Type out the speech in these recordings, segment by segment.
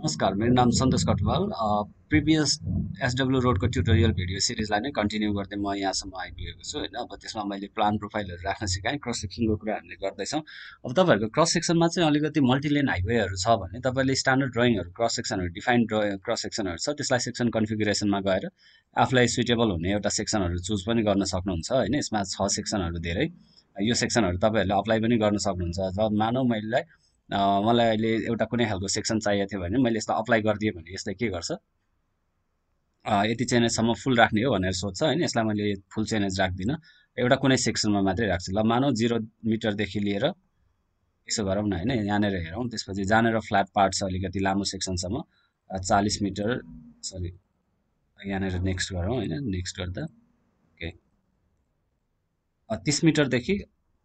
नमस्कार मेरो नाम सन्तोष कटवाल प्रिभियस एसडब्लु रोडको ट्युटोरियल भिडियो सिरिजलाई नै कन्टिन्यू गर्दै म यहाँसम्म आइपुगेको छु होइन अब त्यसमा मैले प्लान प्रोफाइलहरू राख्न सिकाएँ क्रस सेक्सनको कुरा हामीले गर्दैछौँ अब तपाईँहरूको क्रस सेक्सनमा चाहिँ अलिकति मल्टिलेन हाइवेहरू छ भने तपाईँले स्ट्यान्डर्ड ड्रइङहरू क्रस सेक्सनहरू डिफाइन ड्र क्रस सेक्सनहरू छ त्यसलाई सेक्सन कन्फिगुरेसनमा गएर आफूलाई सुइटेबल हुने एउटा सेक्सनहरू चुज पनि गर्न सक्नुहुन्छ होइन यसमा छ सेक्सनहरू धेरै यो सेक्सनहरू तपाईँहरूले अप्लाई पनि गर्न सक्नुहुन्छ जब मानौ मैलेलाई मलाई अहिले एउटा कुनै खालको सेक्सन चाहिएको थियो भने मैले यसलाई अप्लाई गरिदिएँ भने यसले के गर्छ यति चेनेजसम्म फुल राख्ने हो भनेर सोध्छ होइन यसलाई मैले फुल चेनेज राख्दिनँ एउटा कुनै सेक्सनमा मात्रै राख्छु ल मानौँ जिरो मिटरदेखि लिएर यसो गरौँ न होइन यहाँनिर हेरौँ त्यसपछि जानेर फ्ल्याट पार्ट छ अलिकति लामो सेक्सनसम्म चालिस मिटर सरी यहाँनिर नेक्स्ट गरौँ होइन नेक्स्ट गर्दा ओके तिस मिटरदेखि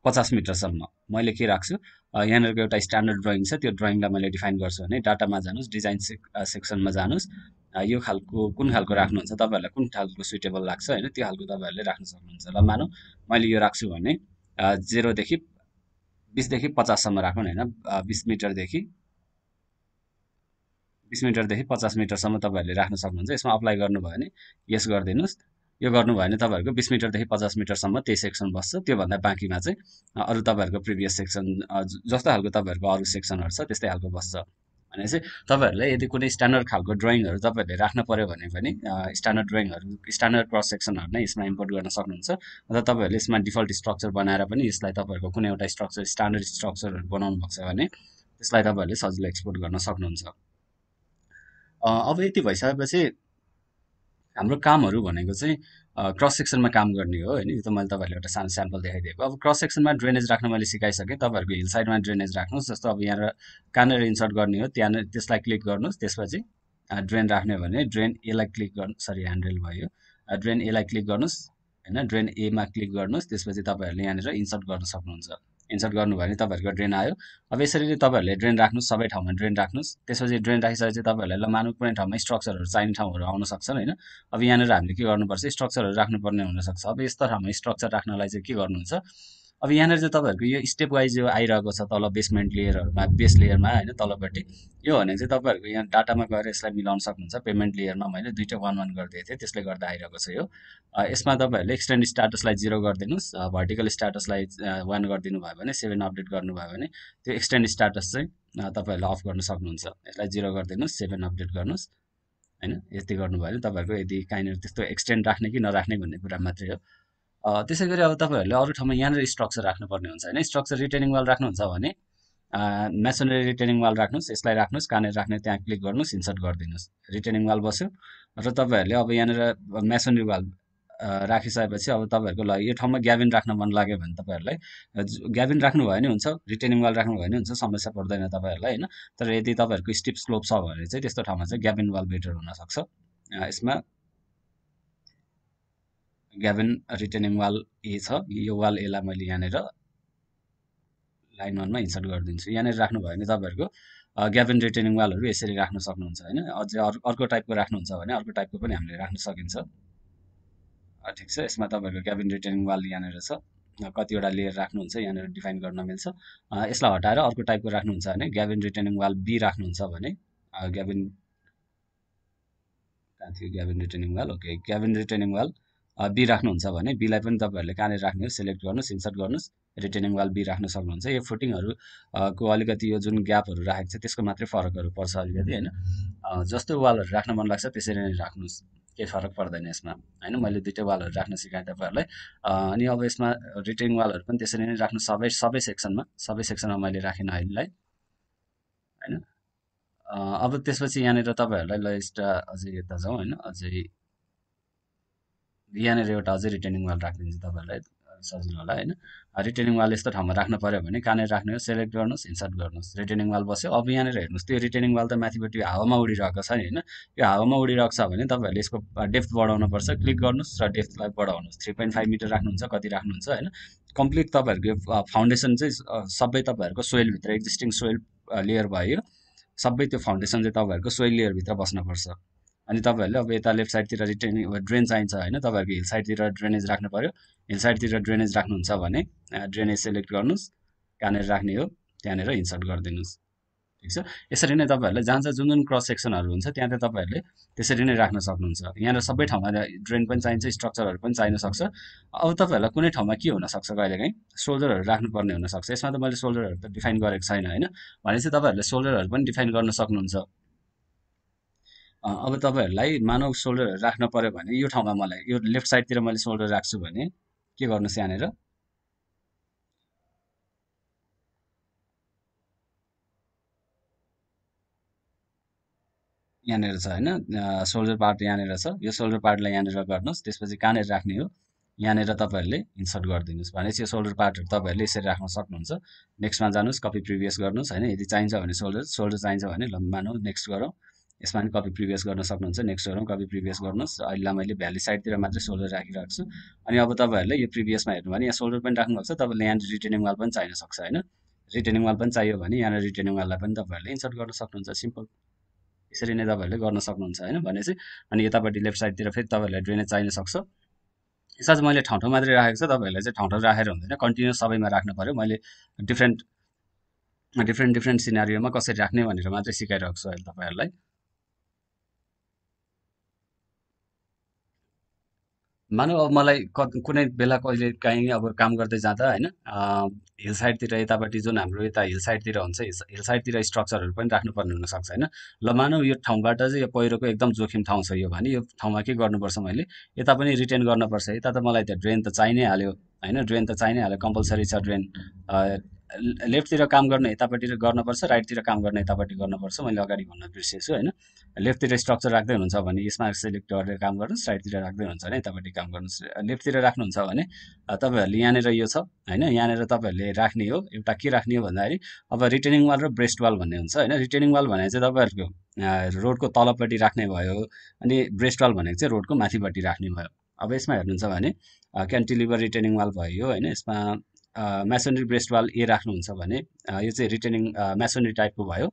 पचास मिटरसम्म मैले के राख्छु यहाँनिरको एउटा स्ट्यान्डर्ड ड्रइङ छ त्यो ड्रइङलाई मैले डिफाइन गर्छु भने डाटामा जानुहोस् डिजाइन सेक् सेक्सनमा जानुहोस् यो खालको कुन खालको राख्नुहुन्छ तपाईँहरूलाई कुन खालको सुइटेबल लाग्छ होइन त्यो खालको तपाईँहरूले राख्न सक्नुहुन्छ ल मानौँ मैले यो राख्छु भने जेरोदेखि बिसदेखि पचाससम्म राखौँ होइन बिस मिटरदेखि बिस मिटरदेखि पचास मिटरसम्म तपाईँहरूले राख्न सक्नुहुन्छ यसमा अप्लाई गर्नुभयो भने यस गरिदिनुहोस् यो गर्नुभयो भने तपाईँहरूको बिस मिटरदेखि पचास मिटरसम्म त्यही सेक्सन बस्छ त्योभन्दा बाँकीमा चाहिँ अरू तपाईँहरूको प्रिभियस सेक्सन जस्तो खालको तपाईँहरूको अरू सेक्सनहरू छ त्यस्तै खालको बस्छ भनेपछि तपाईँहरूलाई यदि कुनै स्ट्यान्डर्ड खालको ड्रइङहरू तपाईँहरूले राख्न पऱ्यो भने पनि स्ट्यान्डर्ड ड्रइङहरू स्ट्यान्डर्ड क्रस सेक्सनहरू नै यसमा इम्पोर्ट गर्न सक्नुहुन्छ अथवा तपाईँहरूले यसमा डिफल्ट स्ट्रक्चर बनाएर पनि यसलाई तपाईँहरूको कुनै एउटा स्ट्रक्चर स्ट्यान्डर्ड स्ट्रक्चरहरू बनाउनु भएको छ भने त्यसलाई तपाईँहरूले सजिलो एक्सपोर्ट गर्न सक्नुहुन्छ अब यति भइसकेपछि हाम्रो कामहरू भनेको चाहिँ क्रस सेक्सनमा काम गर्ने हो होइन यो त मैले तपाईँहरूले एउटा सानो स्याम्पल देखाइदिएको अब क्रस सेक्सनमा ड्रेनेज राख्न मैले सिकाइसकेँ तपाईँहरूको हिल साइडमा ड्रेनेज राख्नुहोस् जस्तो अब यहाँ कहाँनिर इन्सर्ट गर्ने हो त्यहाँ त्यसलाई क्लिक गर्नुहोस् त्यसपछि ड्रेन राख्ने भने ड्रेन एलाई क्लिक गर्नु सरी ह्यान्डल भयो ड्रेन एलाई क्लिक गर्नुहोस् होइन ड्रेन एमा क्लिक गर्नुहोस् त्यसपछि तपाईँहरूले यहाँनिर इन्सर्ट गर्न सक्नुहुन्छ इन्सर्ट गर्नुभयो भने तपाईँहरूको ड्रेन आयो अब यसरी नै तपाईँहरूले ड्रेन राख्नुहोस् सबै ठाउँमा ड्रेन राख्नुहोस् त्यसपछि ड्रेन राखिसकेपछि तपाईँहरूलाई ल मानु कुनै ठाउँमा स्ट्रक्चरहरू चाहिने ठाउँहरू आउन सक्छन् होइन अब यहाँनिर हामीले के गर्नुपर्छ स्ट्रक्चरहरू राख्नुपर्ने हुनसक्छ अब यस्तो ठाउँमा स्ट्रक्चर राख्नलाई चाहिँ के गर्नुहुन्छ अब यहाँनिर चाहिँ तपाईँहरूको यो स्टेप वाइज यो आइरहेको छ तल बेसमेन्ट लेयरहरूमा बेस लेयरमा होइन तलपट्टि यो भने चाहिँ तपाईँहरूको यहाँ डाटामा गएर यसलाई मिलाउन सक्नुहुन्छ पेमेन्ट लेयरमा मैले दुइटा वान वान गरिदिएको थिएँ त्यसले गर्दा आइरहेको छ यो यसमा तपाईँहरूले एक्सटेन्ड स्ट्याटसलाई जिरो गरिदिनुहोस् भर्टिकल स्ट्याटसलाई वान गरिदिनु भयो भने सेभेन अपडेट गर्नुभयो भने त्यो एक्सटेन्ड स्ट्याटस चाहिँ तपाईँहरूले अफ गर्न सक्नुहुन्छ यसलाई जिरो गरिदिनुहोस् सेभेन अपडेट गर्नुहोस् होइन यति गर्नुभयो भने तपाईँहरूको यदि काहीँनिर त्यस्तो एक्सटेन्ड राख्ने कि नराख्ने भन्ने कुरा मात्रै हो त्यसै गरी अब तपाईँहरूले अरू ठाउँमा यहाँनिर स्ट्रक्चर राख्नुपर्ने हुन्छ होइन स्ट्रक्चर रिटेनिङ वाल राख्नुहुन्छ भने मेसनरी रिटेनिङ वाल राख्नुहोस् यसलाई राख्नुहोस् कहाँनिर राख्ने त्यहाँ क्लिक गर्नुहोस् इन्सर्ट गरिदिनुहोस् रिटेनिङ वाल बस्यो र तपाईँहरूले अब यहाँनिर मेसनरी वाल राखिसकेपछि अब तपाईँहरूको लागि यो ठाउँमा ग्याबिन राख्न मन लाग्यो भने तपाईँहरूलाई ग्याबिन राख्नुभयो भने हुन्छ रिटेनिङ वाल राख्नुभयो भने हुन्छ समस्या पर्दैन तपाईँहरूलाई होइन तर यदि तपाईँहरूको स्टिप स्लोप छ भने चाहिँ त्यस्तो ठाउँमा चाहिँ ग्याबिन वाल बेटर हुनसक्छ यसमा ग्याभेन रिटर्निङ वाल ए छ यो वाल एलाई मैले यहाँनिर लाइन वानमा इन्सर्ट गरिदिन्छु यहाँनिर राख्नुभयो भने तपाईँहरूको ग्याभेन रिटर्निङ वालहरू यसरी राख्न सक्नुहुन्छ होइन अझै अर्को अर्को टाइपको राख्नुहुन्छ भने अर्को टाइपको पनि हामीले राख्न सकिन्छ ठिक छ यसमा तपाईँहरूको ग्याभेन रिटर्निङ वाल यहाँनिर छ कतिवटा लेयर राख्नुहुन्छ यहाँनिर डिफाइन गर्न मिल्छ यसलाई हटाएर अर्को टाइपको राख्नुहुन्छ भने ग्याभेन रिटर्निङ वाल बी राख्नुहुन्छ भने ग्याभेन कहाँ थियो gabion returning wall okay gabion returning wall B राख्नुहुन्छ भने बीलाई पनि तपाईँहरूले कहाँनिर राख्ने हो सेलेक्ट गर्नुहोस् इन्सर्ट गर्नुहोस् रिटेनिङ वाल बी राख्न सक्नुहुन्छ यो फुटिङहरूको अलिकति यो जुन ग्यापहरू राखेको छ त्यसको मात्रै फरकहरू पर्छ अलिकति होइन जस्तो वालहरू राख्न मन लाग्छ त्यसरी नै राख्नुहोस् केही फरक पर्दैन यसमा होइन मैले दुइटै वालहरू राख्न सिकाएँ तपाईँहरूलाई अनि अब यसमा रिटेनिङ वालहरू पनि त्यसरी नै राख्नु सबै सबै सेक्सनमा सबै सेक्सनमा मैले राखेन अहिलेलाई होइन अब त्यसपछि यहाँनिर तपाईँहरूलाई लिस्ट अझै यता जाउँ होइन अझै यहाँनिर एउटा अझै रिटर्निङ वाल राखिदिन्छु तपाईँहरूलाई सजिलो होला होइन रिटर्निङ वाल यस्तो ठाउँमा राख्नु पऱ्यो भने कहाँनिर हो सेलेक्ट गर्नुहोस् इन्सर्ट गर्नुहोस् रिटर्निङ वाल बस्यो अब यहाँनिर हेर्नुहोस् त्यो रिटर्निङ वाल त माथिपट्टि हावामा उडिरहेको छ नि होइन यो हावामा उडिरहेको छ भने तपाईँहरूले यसको डेप्थ बढाउनुपर्छ क्लिक गर्नुहोस् र डेप्थलाई बढाउनुहोस् थ्री पोइन्ट फाइभ मिटर राख्नुहुन्छ कति राख्नुहुन्छ होइन कम्प्लिट तपाईँहरूको फाउन्डेसन चाहिँ सबै तपाईँहरूको सोइलभित्र एक्जिस्टिङ सोइल लेयर भयो सबै त्यो फाउन्डेसन चाहिँ तपाईँहरूको सोइल लेयरभित्र बस्नुपर्छ अनि तपाईँहरूले अब यता लेफ्ट साइडतिर रिटेन ड्रेन चाहिन्छ होइन तपाईँहरूको हिल साइडतिर ड्रेनेज राख्नु पऱ्यो हिल साइडतिर ड्रेनेज राख्नुहुन्छ भने ड्रेनेज सेलेक्ट गर्नुहोस् कहाँनिर राख्ने हो त्यहाँनिर इन्सर्ट गरिदिनुहोस् ठिक छ यसरी नै तपाईँहरूले जहाँ जहाँ जुन जुन क्रस सेक्सनहरू हुन्छ त्यहाँ चाहिँ तपाईँहरूले त्यसरी नै राख्न सक्नुहुन्छ यहाँनिर सबै ठाउँमा ड्रेन पनि चाहिन्छ स्ट्रक्चरहरू पनि चाहिन सक्छ अब तपाईँहरूलाई कुनै ठाउँमा के हुनसक्छ कहिलेकाहीँ सोल्डरहरू राख्नुपर्ने हुनसक्छ यसमा त मैले सोल्डरहरू त डिफाइन गरेको छैन होइन भने चाहिँ तपाईँहरूले सोल्डरहरू पनि डिफाइन गर्न सक्नुहुन्छ अब तपाईँहरूलाई मानव सोल्डरहरू राख्न पऱ्यो भने यो ठाउँमा मलाई यो लेफ्ट साइडतिर मैले सोल्डर राख्छु भने के गर्नुहोस् यहाँनिर यहाँनिर छ होइन सोल्डर पार्ट यहाँनिर छ यो सोल्डर पार्टलाई यहाँनिर गर्नुहोस् त्यसपछि कहाँनिर राख्ने हो यहाँनिर तपाईँहरूले इन्सर्ट गरिदिनुहोस् भनेपछि यो सोल्डर पार्टहरू तपाईँहरूले यसरी राख्न सक्नुहुन्छ नेक्स्टमा जानुहोस् कपी प्रिभियस गर्नुहोस् होइन यदि चाहिन्छ भने सोल्डर सोल्डर चाहिन्छ भने ल मानौँ नेक्स्ट गरौँ यसमा पनि कपी प्रिभियस गर्न सक्नुहुन्छ नेक्स्ट गरौँ कपी प्रिभियस गर्नुहोस् अहिले मैले भ्याली साइडतिर मात्रै सोल्डर राखिरहेको छु अनि अब तपाईँहरूले यो प्रिभियसमा हेर्नु भने यहाँ सोल्डर पनि राख्नुभएको छ तपाईँले यहाँ रिटेनिङ वाल पनि चाहिन सक्छ होइन रिटेनिङ वाल पनि चाहियो भने यहाँनिर रिटेनिङ वाललाई पनि तपाईँहरूले इन्सर्ट गर्न सक्नुहुन्छ सिम्पल यसरी नै तपाईँहरूले गर्न सक्नुहुन्छ होइन भने चाहिँ अनि यतापट्टि लेफ्ट साइडतिर फेरि तपाईँहरूलाई ड्रेनेज चाहिन सक्छ यसमा चाहिँ मैले ठाउँ ठाउँ मात्रै राखेको छ तपाईँहरूलाई चाहिँ ठाउँ ठाउँ राखेर हुँदैन कन्टिन्युस सबैमा राख्नु पऱ्यो मैले डिफ्रेन्ट डिफ्रेन्ट डिफ्रेन्ट सिनारीमा कसरी राख्ने भनेर मात्रै सिकाइरहेको छु अहिले तपाईँहरूलाई मानव अब मलाई क कुनै बेला कहिले काहीँ अब काम गर्दै जाँदा होइन हिल साइडतिर यतापट्टि जुन हाम्रो यता हिल साइडतिर हुन्छ हिल साइडतिर स्ट्रक्चरहरू पनि राख्नुपर्ने हुनसक्छ होइन ल मानव यो ठाउँबाट चाहिँ यो पहिरोको एकदम जोखिम ठाउँ छ यो भने यो ठाउँमा के गर्नुपर्छ मैले यता पनि रिटेन गर्नुपर्छ यता त मलाई त ड्रेन त चाहि हाल्यो होइन ड्रेन त चाहि हाल्यो कम्पलसरी छ ड्रेन लेफ्टतिर काम गर्न यतापट्टि गर्नुपर्छ राइटतिर काम गर्न यतापट्टि गर्नुपर्छ मैले अगाडि भन्न बिर्सेछु होइन लेफ्टतिर स्ट्रक्चर राख्दै हुनुहुन्छ भने यसमा सेलेक्ट गरेर काम गर्नुहोस् राइटतिर राख्दै हुन्छ भने यतापट्टि काम गर्नुहोस् लेफ्टतिर राख्नुहुन्छ भने तपाईँहरूले यहाँनिर यो छ होइन यहाँनिर तपाईँहरूले राख्ने हो एउटा के राख्ने हो भन्दाखेरि अब रिटर्निङ वाल र ब्रेस्ट वाल भन्ने हुन्छ होइन रिटर्निङ वाल भनेको चाहिँ तपाईँहरूको रोडको तलपट्टि राख्ने भयो अनि ब्रेस्ट वाल भनेको चाहिँ रोडको माथिपट्टि राख्ने भयो अब यसमा हेर्नुहुन्छ भने क्यान्टिलिभर रिटर्निङ वाल भयो होइन यसमा मेसोनरी ब्रेस्ट वाल ए राख्नुहुन्छ भने यो चाहिँ रिटर्निङ म्यासोनरी टाइपको भयो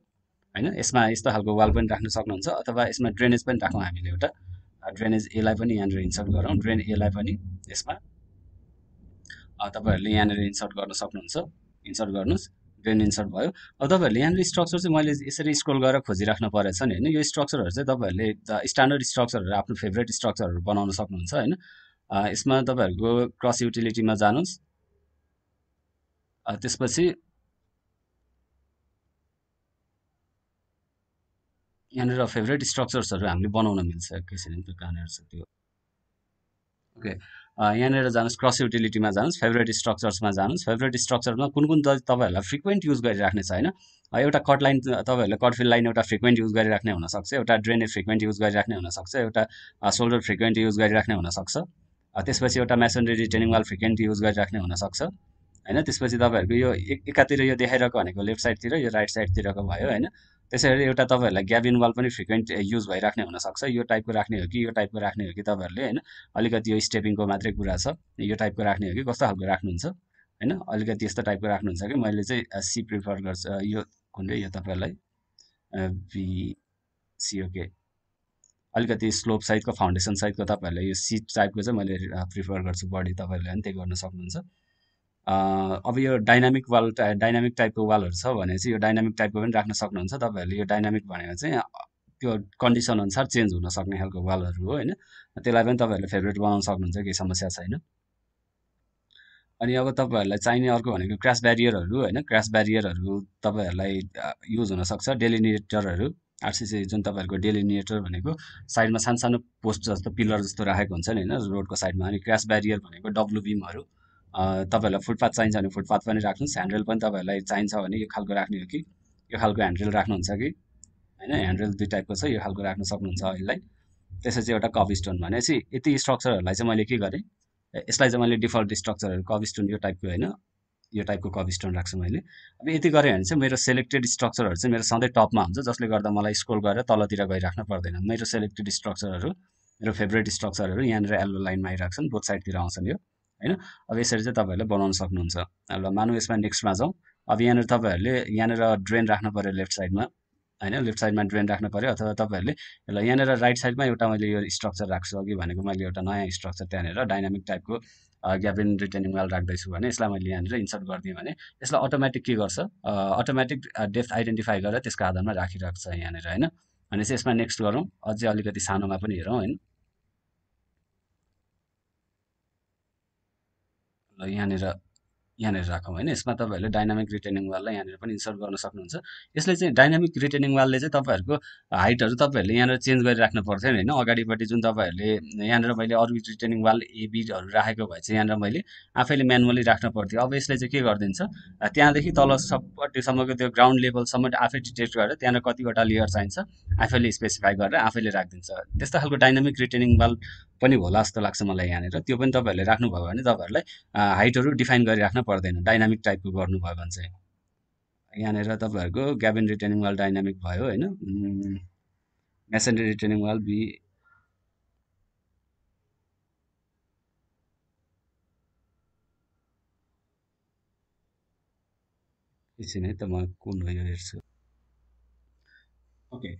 होइन यसमा यस्तो खालको वाल पनि राख्न सक्नुहुन्छ अथवा यसमा ड्रेनेज पनि राखौँ हामीले एउटा ड्रेनेज एलाई पनि यहाँनिर इन्सर्ट गरौँ ड्रेन एलाई पनि यसमा तपाईँहरूले यहाँनिर इन्सर्ट गर्न सक्नुहुन्छ इन्सर्ट गर्नुहोस् ड्रेन इन्सर्ट भयो अब तपाईँहरूले यहाँनिर स्ट्रक्चर चाहिँ मैले यसरी स्क्रोल गरेर खोजिराख्नु परेछ नि होइन यो स्ट्रक्चरहरू चाहिँ तपाईँहरूले स्ट्यान्डर्ड स्ट्रक्चरहरू आफ्नो फेभरेट स्ट्रक्चरहरू बनाउन सक्नुहुन्छ होइन यसमा तपाईँहरूको क्रस युटिलिटीमा जानुहोस् त्यसपछि यहाँनिर फेभरेट स्ट्रक्चर्सहरू हामीले बनाउन मिल्छ एकैछिन त्यो कहाँनिर छ त्यो ओके यहाँनिर जानुहोस् क्रस युटिलिटीमा जानुहोस् फेभरेट स्ट्रक्चर्समा जानुहोस् फेभरेट स्ट्रक्चरमा कुन कुन तपाईँहरूलाई फ्रिक्वेन्ट युज गरिराख्ने छ होइन एउटा कट लाइन तपाईँहरूले कटफिल लाइन एउटा फ्रिक्वेन्ट युज गरिराख्ने हुनसक्छ एउटा ड्रेनेज फ्रिक्वेन्ट युज गरिराख्ने हुनसक्छ एउटा सोल्डर फ्रिक्वेन्ट युज गरिराख्ने हुनसक्छ त्यसपछि एउटा masonry retaining wall frequent use गरिराख्ने हुनसक्छ होइन त्यसपछि तपाईँहरूको यो एकातिर यो देखाइरहेको भनेको लेफ्ट साइडतिर यो राइट साइडतिरको भयो होइन त्यसै गरी एउटा तपाईँहरूलाई ग्याबिन वाल पनि फ्रिक्वेन्ट युज भइराख्ने हुनसक्छ यो टाइपको राख्ने हो कि यो टाइपको राख्ने हो कि तपाईँहरूले होइन अलिकति यो स्टेपिङको मात्रै कुरा छ यो टाइपको राख्ने हो कि कस्तो खालको राख्नुहुन्छ होइन अलिकति यस्तो टाइपको राख्नुहुन्छ कि मैले चाहिँ सी प्रिफर गर्छु यो कुन यो तपाईँहरूलाई बिसिओके अलिकति स्लोप साइडको फाउन्डेसन साइडको तपाईँहरूले यो सी टाइपको चाहिँ मैले प्रिफर गर्छु बडी तपाईँहरूले पनि त्यही गर्न सक्नुहुन्छ अब यो डाइनामिक वाल डाइनामिक टाइपको वालहरू छ भने चाहिँ यो डाइनामिक टाइपको पनि राख्न सक्नुहुन्छ तपाईँहरूले यो डाइनामिक भनेको चाहिँ त्यो कन्डिसन अनुसार चेन्ज हुन सक्ने खालको वालहरू हो होइन त्यसलाई पनि तपाईँहरूले फेभरेट बनाउन सक्नुहुन्छ केही समस्या छैन अनि अब तपाईँहरूलाई चाहिने अर्को भनेको क्रास ब्यारियरहरू होइन क्रास ब्यारियरहरू तपाईँहरूलाई युज हुनसक्छ डेलिनेटरहरू आरसिसी जुन तपाईँहरूको डेलिनिएटर भनेको साइडमा सानो सानो पोस्ट जस्तो पिलर जस्तो राखेको हुन्छ नि होइन रोडको साइडमा अनि क्रास ब्यारियर भनेको डब्लु बिमहरू तपाईँहरूलाई फुटपाथ चाहिन्छ भने फुटपाथ पनि राख्नुहोस् ह्यान्डरेल पनि तपाईँहरूलाई चाहिन्छ भने यो खालको राख्ने हो कि यो खालको ह्यान्डरेल राख्नुहुन्छ कि होइन ह्यान्डरेल दुई टाइपको छ यो खालको राख्न सक्नुहुन्छ यसलाई त्यसपछि एउटा कभ स्टोन भनेपछि यति स्ट्रक्चरहरूलाई चाहिँ मैले के गरेँ यसलाई चाहिँ मैले डिफल्ट स्ट्रक्चरहरू कभ स्टोन यो टाइपको होइन यो टाइपको कभ स्टोन राख्छु मैले अब यति गरेँ भने चाहिँ मेरो सेलेक्टेड स्ट्रक्चरहरू चाहिँ मेरो सधैँ टपमा हुन्छ जसले गर्दा मलाई स्क्रोल गरेर तलतिर गइराख्नु पर्दैन मेरो सेलेक्टेड स्ट्रक्चरहरू मेरो फेभरेट स्ट्रक्चरहरू यहाँनिर एल्लो लाइनमा आइरहेको छन् बोथ साइडतिर आउँछन् यो होइन अब यसरी चाहिँ तपाईँहरूले बनाउन सक्नुहुन्छ ल मानौँ यसमा नेक्स्टमा जाउँ अब यहाँनिर तपाईँहरूले यहाँनिर ड्रेन राख्नु पऱ्यो लेफ्ट साइडमा होइन लेफ्ट साइडमा ड्रेन राख्नु पऱ्यो अथवा तपाईँहरूले ल यहाँनिर राइट साइडमा एउटा मैले यो स्ट्रक्चर राख्छु अघि भनेको मैले एउटा नयाँ स्ट्रक्चर त्यहाँनिर डाइनामिक टाइपको ग्याबिन रिटेनिङ वाल राख्दैछु भने यसलाई मैले यहाँनिर इन्सर्ट गरिदिएँ भने यसलाई अटोमेटिक के गर्छ अटोमेटिक डेफ्थ आइडेन्टिफाई गरेर त्यसको आधारमा राखिरहेको छ यहाँनिर होइन भनेपछि यसमा नेक्स्ट गरौँ अझै अलिकति सानोमा पनि हेरौँ होइन यहाँनिर यहाँनिर राखौँ होइन यसमा तपाईँहरूले डाइनामिक रिटेनिङ वाललाई यहाँनिर पनि इन्सर्ट गर्न सक्नुहुन्छ यसले चाहिँ डाइनामिक रिटेनिङ वालले चाहिँ तपाईँहरूको हाइटहरू तपाईँहरूले यहाँनिर चेन्ज गरिराख्नु पर्थ्यो नि होइन अगाडिपट्टि जुन तपाईँहरूले यहाँनिर मैले अरू रिटेनिङ वाल एबीहरू राखेको भए चाहिँ यहाँनिर मैले आफैले म्यानुअली राख्नु पर्थ्यो अब यसले चाहिँ के गरिदिन्छ त्यहाँदेखि तल सबपट्टिसम्मको त्यो ग्राउन्ड लेभलसम्म आफै डिटेक्ट गरेर त्यहाँनिर कतिवटा लेयर चाहिन्छ आफैले स्पेसिफाई गरेर आफैले राखिदिन्छ त्यस्तो खालको डाइनामिक रिटेनिङ वाल पनि होला जस्तो लाग्छ मलाई यहाँनिर त्यो पनि तपाईँहरूले राख्नुभयो भने तपाईँहरूलाई हाइटहरू डिफाइन गरिराख्न पर्दैन डाइनामिक टाइपको गर्नुभयो भने चाहिँ यहाँनिर तपाईँहरूको ग्याबिन रिटर्निङ वाल डाइनामिक भयो होइन मेसेन्डरी रिटर्निङ वाल बी एकछिन है त म कुन हो यो हेर्छु ओके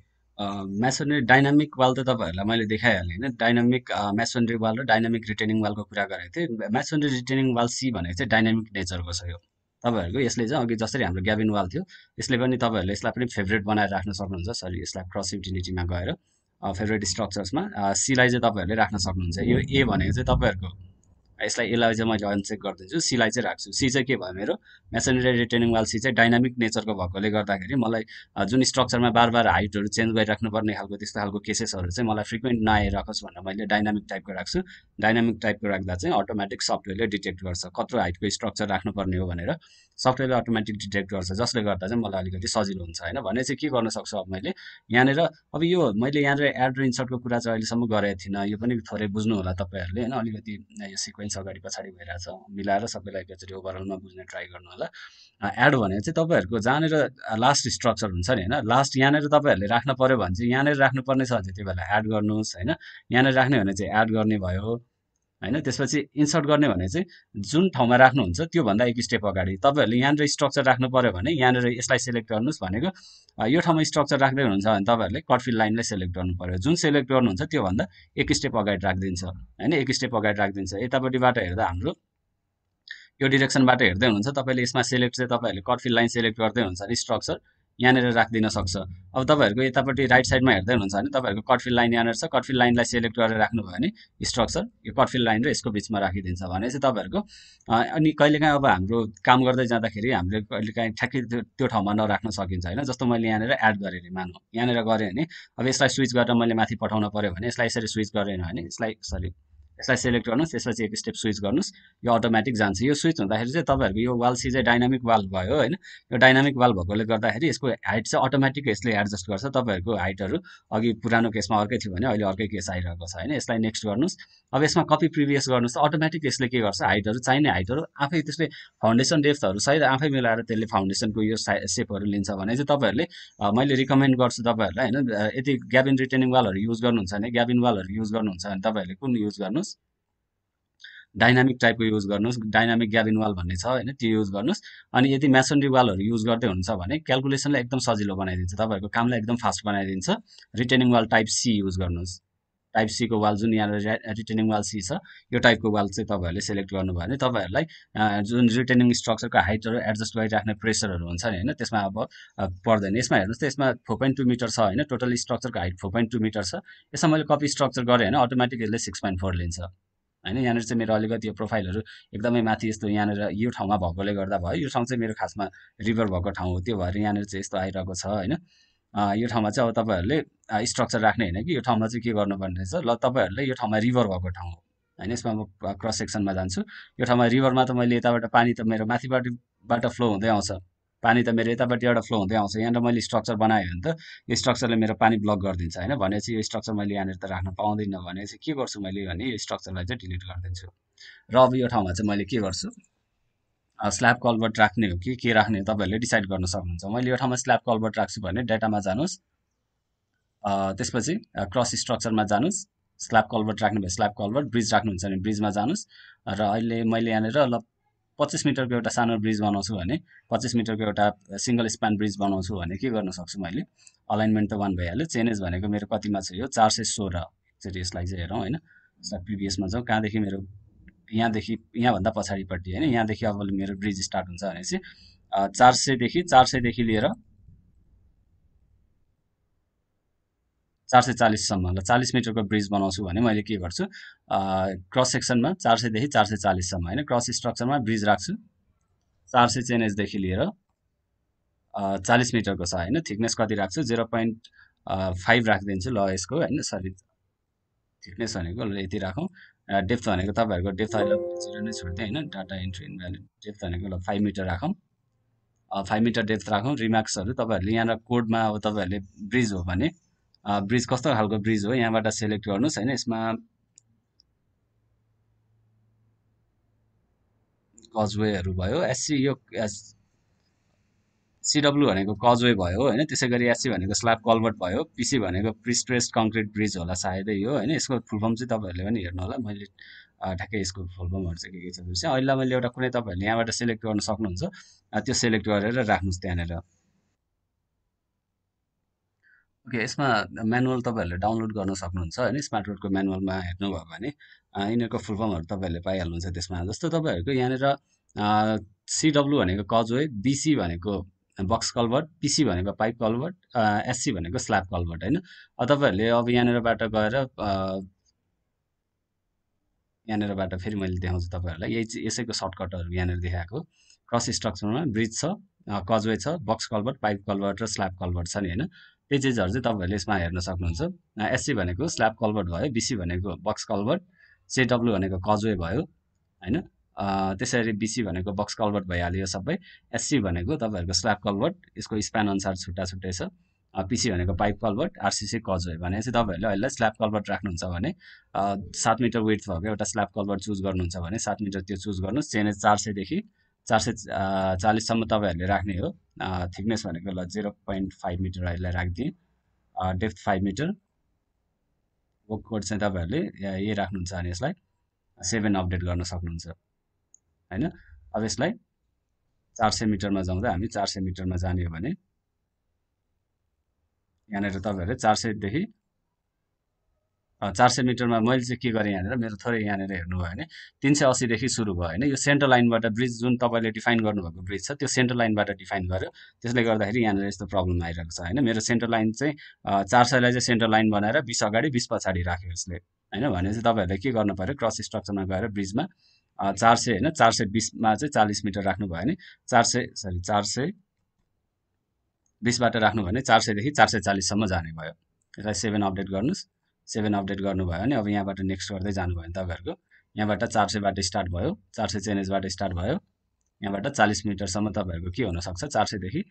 मेसनरी डाइनामिक वाल त तपाईँहरूलाई मैले देखाइहालेँ होइन डाइनामिक मेसनरी वाल र डाइनामिक रिटेनिङ वालको कुरा गरेको थिएँ मेसनरी रिटेनिङ वाल सी भनेको चाहिँ डाइनामिक नेचरको छ यो तपाईँहरूको यसले चाहिँ अघि जसरी हाम्रो ग्याबिन वाल थियो यसले पनि तपाईँहरूले यसलाई पनि फेभरेट बनाएर राख्न सक्नुहुन्छ सरी यसलाई क्रस युटिलिटीमा गएर फेभरेट स्ट्रक्चर्समा सीलाई चाहिँ तपाईँहरूले राख्न सक्नुहुन्छ यो ए भनेको चाहिँ तपाईँहरूको यसलाई यसलाई चाहिँ मैले अनचेक गरिदिन्छु सीलाई चाहिँ राख्छु सी चाहिँ के भयो मेरो मेसनरी रिटर्निङ वाल सी चाहिँ डाइनामिक नेचरको भएकोले गर्दाखेरि मलाई जुन स्ट्रक्चरमा बार बार हाइटहरू चेन्ज गरिराख्नुपर्ने खालको त्यस्तो खालको केसेसहरू चाहिँ मलाई फ्रिक्वेन्ट नआइरहोस् भनेर मैले डाइनामिक टाइपको राख्छु डाइनामिक टाइपको राख्दा चाहिँ अटोमेटिक सफ्टवेयरले डिटेक्ट गर्छ कत्रो हाइटको स्ट्रक्चर राख्नुपर्ने हो भनेर सफ्टवेयरले अटोमेटिक डिटेक्ट गर्छ जसले गर्दा चाहिँ मलाई अलिकति सजिलो हुन्छ होइन भने चाहिँ के गर्न सक्छु अब मैले यहाँनिर अब यो मैले यहाँनिर एड र इन्सर्टको कुरा चाहिँ अहिलेसम्म गरेको थिइनँ यो पनि थोरै बुझ्नु होला तपाईँहरूले होइन अलिकति यो सिक्वेन्स डिटेल्स अगाडि पछाडि भइरहेछ मिलाएर सबैलाई एकचोटि ओभरअलमा बुझ्ने ट्राई गर्नु होला एड भनेको चाहिँ तपाईँहरूको जहाँनिर लास्ट स्ट्रक्चर हुन्छ नि होइन लास्ट यहाँनिर तपाईँहरूले राख्नु पऱ्यो भने चाहिँ यहाँनिर राख्नुपर्ने छ भने चाहिँ त्यो बेला एड गर्नुहोस् होइन यहाँनिर राख्ने भने चाहिँ एड गर्ने भयो होइन त्यसपछि इन्सर्ट गर्ने भने चाहिँ जुन ठाउँमा राख्नुहुन्छ त्योभन्दा एक स्टेप अगाडि तपाईँहरूले यहाँनिर स्ट्रक्चर राख्नु पऱ्यो भने यहाँनिर यसलाई सेलेक्ट गर्नुहोस् भनेको यो ठाउँमा स्ट्रक्चर राख्दै हुनुहुन्छ भने तपाईँहरूले कटफिल लाइनलाई सेलेक्ट गर्नु पऱ्यो जुन सेलेक्ट गर्नुहुन्छ त्योभन्दा एक स्टेप अगाडि राखिदिन्छ होइन एक स्टेप अगाडि राखिदिन्छ यतापट्टिबाट हेर्दा हाम्रो यो डिरेक्सनबाट हेर्दै हुनुहुन्छ तपाईँले यसमा सेलेक्ट चाहिँ तपाईँहरूले कटफिल लाइन सेलेक्ट गर्दै हुन्छ स्ट्रक्चर यहाँनिर राखिदिन सक्छ अब तपाईँहरूको यतापट्टि राइट साइडमा हेर्दै हुनुहुन्छ भने तपाईँहरूको कटफिल लाइन यहाँनिर छ कटफिल लाइनलाई सेलेक्ट गरेर राख्नुभयो भने स्ट्रक्चर यो कटफिल लाइन र यसको बिचमा राखिदिन्छ भने चाहिँ तपाईँहरूको अनि कहिलेकाहीँ अब हाम्रो काम गर्दै जाँदाखेरि हामीले कहिलेकाहीँ ठ्याक्कै त्यो ठाउँमा नराख्न सकिन्छ होइन जस्तो मैले यहाँनिर एड गरेँ अरे मानौँ यहाँनिर गरेँ भने अब यसलाई स्विच गरेर मैले माथि पठाउन पऱ्यो भने यसलाई यसरी स्विच गरेन भने यसलाई सरी यसलाई सेलेक्ट गर्नुहोस् चाहिँ एक स्टेप स्विच गर्नुहोस् यो अटोमेटिक जान्छ यो स्विच हुँदाखेरि चाहिँ तपाईँहरूको यो वाल चाहिँ डाइनामिक वाल भयो होइन यो डाइनामिक वाल भएकोले गर्दाखेरि यसको हाइट चाहिँ अटोमेटिक यसले एडजस्ट गर्छ तपाईँहरूको हाइटहरू अघि पुरानो केसमा अर्कै थियो भने अहिले अर्कै केस आइरहेको छ होइन यसलाई नेक्स्ट गर्नुहोस् अब यसमा कपी प्रिभियस गर्नुहोस् अटोमेटिक यसले के गर्छ हाइटहरू चाहिने हाइटहरू आफै त्यसले फाउन्डेसन डेप्थहरू सहित आफै मिलाएर त्यसले फाउन्डेसनको यो सा सेपहरू लिन्छ भने चाहिँ तपाईँहरूले मैले रिकमेन्ड गर्छु तपाईँहरूलाई होइन यति ग्याबिन रिटेनिङ वालहरू युज गर्नुहुन्छ भने ग्याबिन वालहरू युज गर्नुहुन्छ भने तपाईँहरूले कुन युज गर्नुहोस् डाइनामिक टाइपको युज गर्नुहोस् डाइनामिक ग्याबिन वाल भन्ने छ होइन त्यो युज गर्नुहोस् अनि यदि मेसनरी वालहरू युज गर्दै हुन्छ भने क्यालकुलेसनलाई एकदम सजिलो बनाइदिन्छ तपाईँहरूको कामलाई एकदम फास्ट बनाइदिन्छ retaining wall type C use गर्नुहोस् टाइप सीको वाल जुन यहाँ रिटेनिङ वाल सी छ यो टाइपको वाल चाहिँ तपाईँहरूले सेलेक्ट गर्नुभयो भने तपाईँहरूलाई जुन रिटेनिङ स्ट्रक्चरको हाइटहरू एडजस्ट गरिराख्ने प्रेसरहरू हुन्छ नि होइन त्यसमा अब पर्दैन यसमा हेर्नुहोस् त यसमा फोर पोइन्ट टू मिटर छ होइन टोटल स्ट्रक्चरको height four point two metre छ यसमा मैले कपी स्ट्रक्चर गरेँ होइन अटोमेटिक यसले सिक्स पोइन्ट फोर लिन्छ होइन यहाँनिर चाहिँ मेरो अलिकति यो प्रोफाइलहरू एकदमै माथि यस्तो यहाँनिर यो ठाउँमा भएकोले गर्दा भयो यो ठाउँ चाहिँ मेरो खासमा रिभर भएको ठाउँ हो त्यो भएर यहाँनिर चाहिँ यस्तो आइरहेको छ होइन यो ठाउँमा चाहिँ अब तपाईँहरूले स्ट्रक्चर राख्ने होइन कि यो ठाउँमा चाहिँ के गर्नुपर्ने रहेछ ल तपाईँहरूले यो ठाउँमा रिभर भएको ठाउँ हो होइन यसमा म क्रस सेक्सनमा जान्छु यो ठाउँमा रिभरमा त मैले यताबाट पानी त मेरो माथिबाट बाटो फ्लो हुँदै आउँछ पानी त मेरो यतापट्टि एउटा फ्लो हुँदै आउँछ यहाँनिर मैले स्ट्रक्चर बनाएँ भने त यो स्ट्रक्चरले मेरो पानी ब्लक गरिदिन्छ होइन भनेपछि यो स्ट्रक्चर मैले यहाँनिर त राख्न पाउँदिनँ भने चाहिँ के गर्छु मैले भने यो स्ट्रक्चरलाई चाहिँ डिलिट गरिदिन्छु र अब यो ठाउँमा चाहिँ मैले के गर्छु स्ल्याब कलबर्ट राख्ने हो कि के राख्ने हो तपाईँहरूले डिसाइड गर्न सक्नुहुन्छ मैले यो ठाउँमा स्ल्याब कलबर्ट राख्छु भने डाटामा जानुहोस् त्यसपछि क्रस स्ट्रक्चरमा जानुहोस् स्ल्याब कलबर्ट राख्नु भयो स्ल्याब कलबर्ट ब्रिज राख्नुहुन्छ भने ब्रिजमा जानुहोस् र अहिले मैले यहाँनिर ल पच्चिस मिटरको एउटा सानो ब्रिज बनाउँछु भने पच्चिस मिटरको एउटा सिङ्गल स्पान ब्रिज बनाउँछु भने के गर्न सक्छु मैले अलाइनमेन्ट त वान भइहाल्यो चेनेज भनेको मेरो कतिमा छ यो चार सय सोह्र चाहिँ यसलाई चाहिँ हेरौँ होइन यसलाई जाउँ कहाँदेखि मेरो यहाँदेखि यहाँभन्दा पछाडिपट्टि होइन यहाँदेखि अब मेरो ब्रिज स्टार्ट हुन्छ भने चाहिँ चार सयदेखि चार सयदेखि लिएर चार सय चालिससम्म ल चालिस मिटरको ब्रिज बनाउँछु भने मैले के गर्छु क्रस सेक्सनमा चार सयदेखि चार सय चालिससम्म होइन क्रस स्ट्रक्चरमा ब्रिज राख्छु चार सय चेनेजदेखि लिएर चालिस मिटरको छ होइन थिकनेस कति राख्छु जिरो पोइन्ट फाइभ राखिदिन्छु ल यसको होइन सरी थिकनेस भनेको ल यति राखौँ डेप्थ भनेको तपाईँहरूको डेप्थ अहिले जिरो नै छोड्दै होइन डाटा इन्ट्री भ्याल्यु डेप्थ भनेको ल फाइभ मिटर राखौँ फाइभ मिटर डेप्थ राखौँ रिमार्क्सहरू तपाईँहरूले यहाँनिर कोडमा अब तपाईँहरूले ब्रिज हो भने ब्रिज कस्तो खालको ब्रिज हो यहाँबाट सेलेक्ट गर्नुहोस् होइन यसमा कजवेहरू भयो एससी यो सिडब्लु भनेको कजवे भयो होइन त्यसै गरी एससी भनेको स्ल्याब कलभर्ट भयो पिसी भनेको प्रिस्ट्रेस्ड कङ्क्रिट ब्रिज होला सायदै हो होइन यसको फुलफर्म चाहिँ तपाईँहरूले पनि हेर्नु होला मैले ठ्याक्कै यसको फुलफर्महरू चाहिँ के के छ भनेपछि अहिले मैले एउटा कुनै तपाईँहरूले यहाँबाट सेलेक्ट गर्न सक्नुहुन्छ त्यो सेलेक्ट गरेर राख्नुहोस् त्यहाँनिर ओके यसमा म्यानुअल तपाईँहरूले डाउनलोड गर्न सक्नुहुन्छ होइन स्मार्ट रोडको म्यानुअलमा हेर्नुभयो भने यिनीहरूको फुल फर्महरू तपाईँहरूले पाइहाल्नुहुन्छ त्यसमा जस्तो तपाईँहरूको यहाँनिर सिडब्लु भनेको कजवे बिसी भनेको बक्स कलभर्ट पिसी भनेको पाइप कलभर्ट एससी भनेको स्ल्याब कलभर्ट होइन तपाईँहरूले अब यहाँनिरबाट गएर यहाँनिरबाट फेरि मैले देखाउँछु तपाईँहरूलाई यही यसैको सर्टकटहरू यहाँनिर देखाएको क्रस स्ट्रक्चरमा ब्रिज छ कजवे छ बक्स कलभर्ट पाइप कलभर्ट र स्ल्याब कलभर्ट छ नि होइन त्यही चाहिँ तपाईँहरूले यसमा हेर्न सक्नुहुन्छ एससी भनेको स्ल्याब कलभर्ट भयो बिसी भनेको बक्स कलभर्ट सेडब्लु भनेको कजवे भयो होइन त्यसरी बिसी भनेको बक्स कलभर्ट भइहाल्यो सबै एससी भनेको तपाईँहरूको स्ल्याब कलभर्ट यसको स्प्यान अनुसार छुट्टा छुट्टै छ पिसी भनेको पाइप कलभर्ट आरसिसी कजवे भने चाहिँ तपाईँहरूले अहिले स्ल्याब कलभर्ट राख्नुहुन्छ भने सात मिटर वेथ भएको एउटा स्ल्याब कलभर्ट चुज गर्नुहुन्छ भने सात मिटर त्यो चुज गर्नुहोस् चेन चार सयदेखि चार सय चालिससम्म तपाईँहरूले राख्ने हो थिकनेस भनेको ल जिरो पोइन्ट फाइभ मिटर यसलाई राखिदिएँ depth five metre work code चाहिँ तपाईँहरूले यही राख्नुहुन्छ अनि यसलाई सेभेन अपडेट गर्न सक्नुहुन्छ होइन अब यसलाई चार सय मिटरमा जाउँदा हामी चार सय मिटरमा जाने हो भने यहाँनिर तपाईँहरूले चार सयदेखि चार सय मिटरमा मैले चाहिँ के गरेँ यहाँनिर मेरो थोरै यहाँनिर हेर्नुभयो भने तिन सय अस्सीदेखि सुरु भयो होइन यो सेन्टर लाइनबाट ब्रिज जुन तपाईँले डिफाइन गर्नुभएको ब्रिज छ त्यो सेन्टर लाइनबाट डिफाइन गर्यो त्यसले गर्दाखेरि यहाँनिर यस्तो प्रब्लम आइरहेको छ होइन मेरो सेन्टर लाइन चाहिँ चार सयलाई चाहिँ सेन्टर लाइन बनाएर बिस अगाडि बिस पछाडि राख्यो यसले होइन भने चाहिँ तपाईँहरूले के गर्नु पऱ्यो क्रस स्ट्रक्चरमा गएर ब्रिजमा चार सय होइन चार सय बिसमा चाहिँ चालिस मिटर राख्नुभयो भने चार सय सरी चार सय बिसबाट राख्नुभयो भने चार सयदेखि चार सय चालिससम्म जाने भयो यसलाई सेभेन अपडेट गर्नुहोस् सेभेन अपडेट गर्नुभयो भने अब यहाँबाट नेक्स्ट गर्दै जानुभयो भने तपाईँहरूको यहाँबाट चार सयबाट स्टार्ट भयो चार सय चेनेजबाट स्टार्ट भयो यहाँबाट चालिस मिटरसम्म तपाईँहरूको के हुनसक्छ चार सयदेखि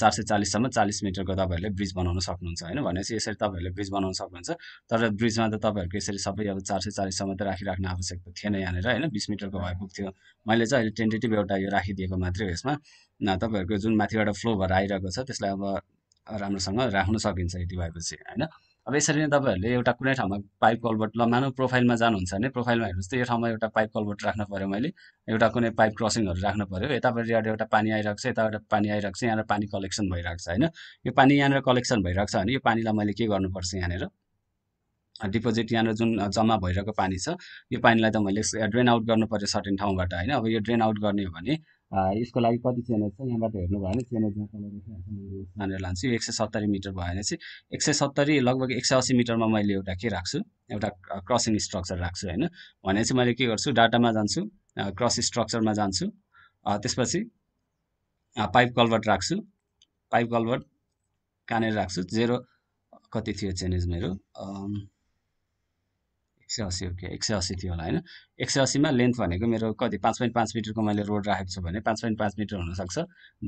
चार सय चालिससम्म चालिस मिटरको तपाईँहरूले ब्रिज बनाउन सक्नुहुन्छ होइन भनेपछि यसरी तपाईँहरूले ब्रिज बनाउन सक्नुहुन्छ तर ब्रिजमा त तपाईँहरूको यसरी सबै अब चार सय चालिससम्म त राखिराख्नु आवश्यक त थिएन यहाँनिर होइन बिस मिटरको भए पुग्थ्यो मैले चाहिँ अहिले टेन्टेटिभ एउटा यो राखिदिएको मात्रै हो यसमा तपाईँहरूको जुन माथिबाट फ्लो भएर आइरहेको छ त्यसलाई अब राम्रोसँग राख्न सकिन्छ यति भएपछि होइन अब यसरी नै तपाईँहरूले एउटा कुनै ठाउँमा पाइप कलबट ल मानव प्रोफाइलमा जानुहुन्छ भने प्रोफाइलमा हेर्नुहोस् त यो ठाउँमा एउटा पाइप कलबट राख्नु पऱ्यो मैले एउटा कुनै पाइप क्रसिङहरू राख्नु पऱ्यो यतापट्टिबाट एउटा पानी आइरहेको छ यताबाट पानी आइरहेको छ यहाँनिर पानी कलेक्सन भइरहेको छ होइन यो पानी यहाँनिर कलेक्सन भइरहेको छ भने यो पानीलाई मैले के गर्नुपर्छ यहाँनिर डिपोजिट यहाँनिर जुन जम्मा भइरहेको पानी छ यो पानीलाई त मैले ड्रेन आउट गर्नु पऱ्यो सर्टेन ठाउँबाट होइन अब यो ड्रेन आउट गर्ने हो भने यसको लागि कति च्यानल छ यहाँबाट हेर्नु भयो भने च्यानल जहाँ भनेर लान्छु एक सय सत्तरी मिटर भयो भने चाहिँ एक सय सत्तरी लगभग एक सय अस्सी मिटरमा मैले एउटा के राख्छु एउटा क्रसिङ स्ट्रक्चर राख्छु होइन भने चाहिँ मैले के गर्छु डाटामा जान्छु क्रस स्ट्रक्चरमा जान्छु त्यसपछि पाइप कलभर्ट राख्छु पाइप कलभर्ट कहाँनिर राख्छु जेरो कति थियो चेनेज मेरो सय असी ओके एक सय असी थियो होला होइन एक सय असीमा लेन्थ भनेको मेरो कति पाँच पोइन्ट पाँच मिटरको मैले रोड राखेको छु भने पाँच पोइन्ट पाँच मिटर हुनसक्छ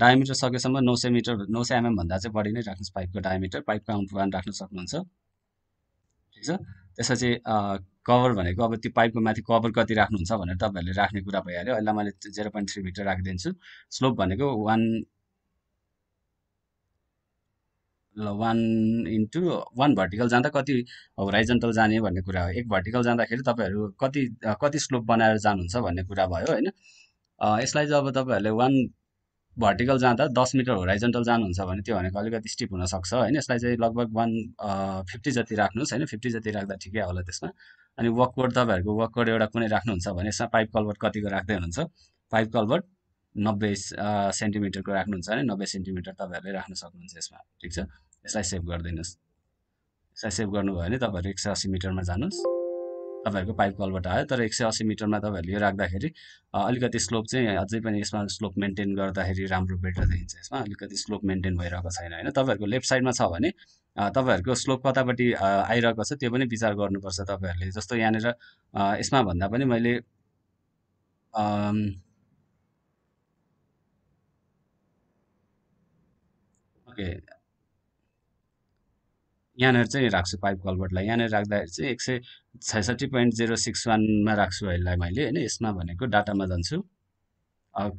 डायमिटर सकेसम्म नौ सय मिटर नौ सय एमएमभन्दा mm चाहिँ बढी नै राख्नुहोस् पाइपको डायमिटर पाइप काउन्ट वान राख्न सक्नुहुन्छ ठिक छ त्यसपछि कभर भनेको अब त्यो पाइपको माथि कभर कति राख्नुहुन्छ भनेर तपाईँहरूले राख्ने कुरा भइहाल्यो अहिले मैले जेरो पोइन्ट थ्री मिटर राखिदिन्छु स्लोप भनेको वान ल वान इन्टु वान भर्टिकल जाँदा कति होराइजन्टल जाने भन्ने कुरा हो एक भर्टिकल जाँदाखेरि तपाईँहरू कति कति स्लोप बनाएर जानुहुन्छ भन्ने कुरा भयो होइन यसलाई जब तपाईँहरूले वान भर्टिकल जाँदा दस मिटर होराइजन्टल जानुहुन्छ भने त्यो भनेको अलिकति स्टिप हुनसक्छ होइन यसलाई चाहिँ लगभग वान फिफ्टी जति राख्नुहोस् होइन फिफ्टी जति राख्दा ठिकै होला त्यसमा अनि वकवर्ड तपाईँहरूको वकवर्ड एउटा कुनै राख्नुहुन्छ भने यसमा पाइप कलभर्ट कतिको राख्दै हुनुहुन्छ पाइप कलभर्ट नब्बे सेन्टिमिटरको राख्नुहुन्छ भने नब्बे सेन्टिमिटर तपाईँहरूले राख्न सक्नुहुन्छ यसमा ठिक छ यसलाई सेभ गरिदिनुहोस् यसलाई सेभ गर्नुभयो भने तपाईँहरू एक सय अस्सी मिटरमा जानुहोस् तपाईँहरूको पाइप कलबाट आयो तर एक सय असी मिटरमा तपाईँहरूले यो राख्दाखेरि अलिकति स्लोप चाहिँ अझै पनि यसमा स्लोप मेन्टेन गर्दाखेरि राम्रो बेटर देखिन्छ यसमा अलिकति स्लोप मेन्टेन भइरहेको छैन होइन तपाईँहरूको लेफ्ट साइडमा छ भने तपाईँहरूको स्लोप कतापट्टि आइरहेको छ त्यो पनि विचार गर्नुपर्छ तपाईँहरूले जस्तो यहाँनिर यसमा भन्दा पनि मैले ओके यहाँनिर चाहिँ राख्छु पाइप कल्भर्टलाई यहाँनिर राख्दाखेरि चाहिँ एक सय छैसठी पोइन्ट जिरो सिक्स वानमा राख्छु यसलाई मैले होइन यसमा भनेको डाटामा जान्छु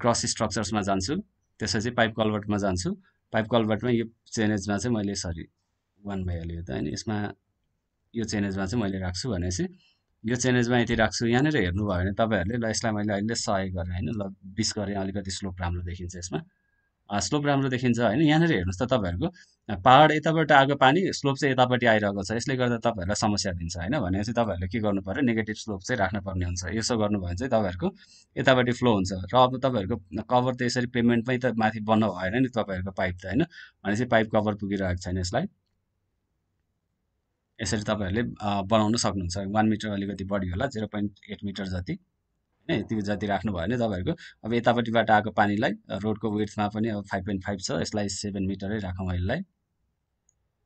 क्रस स्ट्रक्चर्समा जान्छु त्यसपछि पाइप कल्भर्टमा जान्छु पाइप कल्भर्टमा यो चेनेजमा चाहिँ मैले सरी वान भइहाल्यो त होइन यसमा यो चेनेजमा चाहिँ मैले राख्छु भनेपछि यो चेनेजमा यति राख्छु यहाँनिर हेर्नुभयो भने तपाईँहरूले ल यसलाई मैले अहिले सहयोग गरेँ होइन ल बिस गरेँ अलिकति स्लोप राम्रो देखिन्छ यसमा स्लोप राम्रो देखिन्छ होइन यहाँनिर हेर्नुहोस् त तपाईँहरूको पाहाड यताबाट आएको पानी स्लोप चाहिँ यतापट्टि आइरहेको छ यसले गर्दा तपाईँहरूलाई समस्या दिन्छ होइन भनेपछि तपाईँहरूले के गर्नु पऱ्यो नेगेटिभ स्लोप चाहिँ राख्नुपर्ने हुन्छ यसो गर्नुभयो भने चाहिँ तपाईँहरूको यतापट्टि फ्लो हुन्छ र अब तपाईँहरूको कभर त यसरी पेमेन्टमै त माथि बन्न भएन नि तपाईँहरूको पाइप त होइन भनेपछि पाइप कभर पुगिरहेको छैन यसलाई यसरी तपाईँहरूले बनाउन सक्नुहुन्छ वान मिटर अलिकति बढी होला जिरो पोइन्ट एट मिटर जति होइन त्यो जति राख्नुभयो भने तपाईँहरूको अब यतापट्टिबाट आएको पानीलाई रोडको विथमा पनि अब फाइभ पोइन्ट फाइभ छ यसलाई सेभेन मिटरै राखौँ अहिलेलाई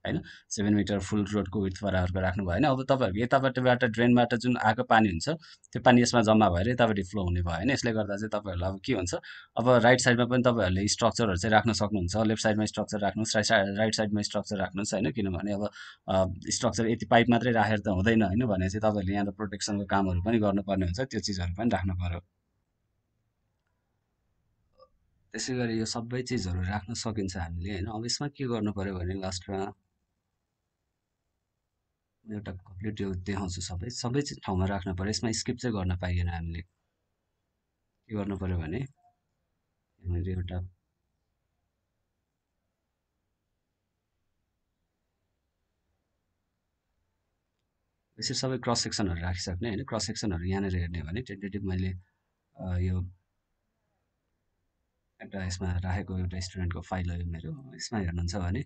होइन सेभेन मिटर फुल रोडको बराबरको राख्नु राख्नुभयो होइन अब तपाईँहरूको यताबाटबाट ड्रेनबाट जुन आएको पानी हुन्छ त्यो पानी यसमा जम्मा भएर यतापट्टि फ्लो हुने भयो होइन यसले गर्दा चाहिँ तपाईँहरूलाई अब के हुन्छ अब राइट साइडमा पनि तपाईँहरूले स्ट्रक्चरहरू चाहिँ राख्न सक्नुहुन्छ लेफ्ट साइडमा स्ट्रक्चर राख्नुहोस् राइट साइड राइट साइडमा स्ट्रक्चर राख्नुहोस् होइन किनभने अब स्ट्रक्चर यति पाइप मात्रै राखेर त हुँदैन होइन भने चाहिँ तपाईँहरूले यहाँ त प्रोटेक्सनको कामहरू पनि गर्नुपर्ने हुन्छ त्यो चिजहरू पनि राख्नु पऱ्यो त्यसै गरी यो सबै चिजहरू राख्न सकिन्छ हामीले होइन अब यसमा के गर्नु पऱ्यो भने लास्टमा एउटा कम्प्लिट यो देखाउँछु सबै सबै ठाउँमा राख्नु पऱ्यो यसमा स्किप चाहिँ गर्न पाइएन हामीले के गर्नु पऱ्यो भने मैले एउटा यसरी सबै क्रस सेक्सनहरू राखिसक्ने होइन क्रस सेक्सनहरू यहाँनिर हेर्ने भने टेन्टेटिभ मैले यो एउटा यसमा राखेको एउटा स्टुडेन्टको फाइल हो यो मेरो यसमा हेर्नुहुन्छ भने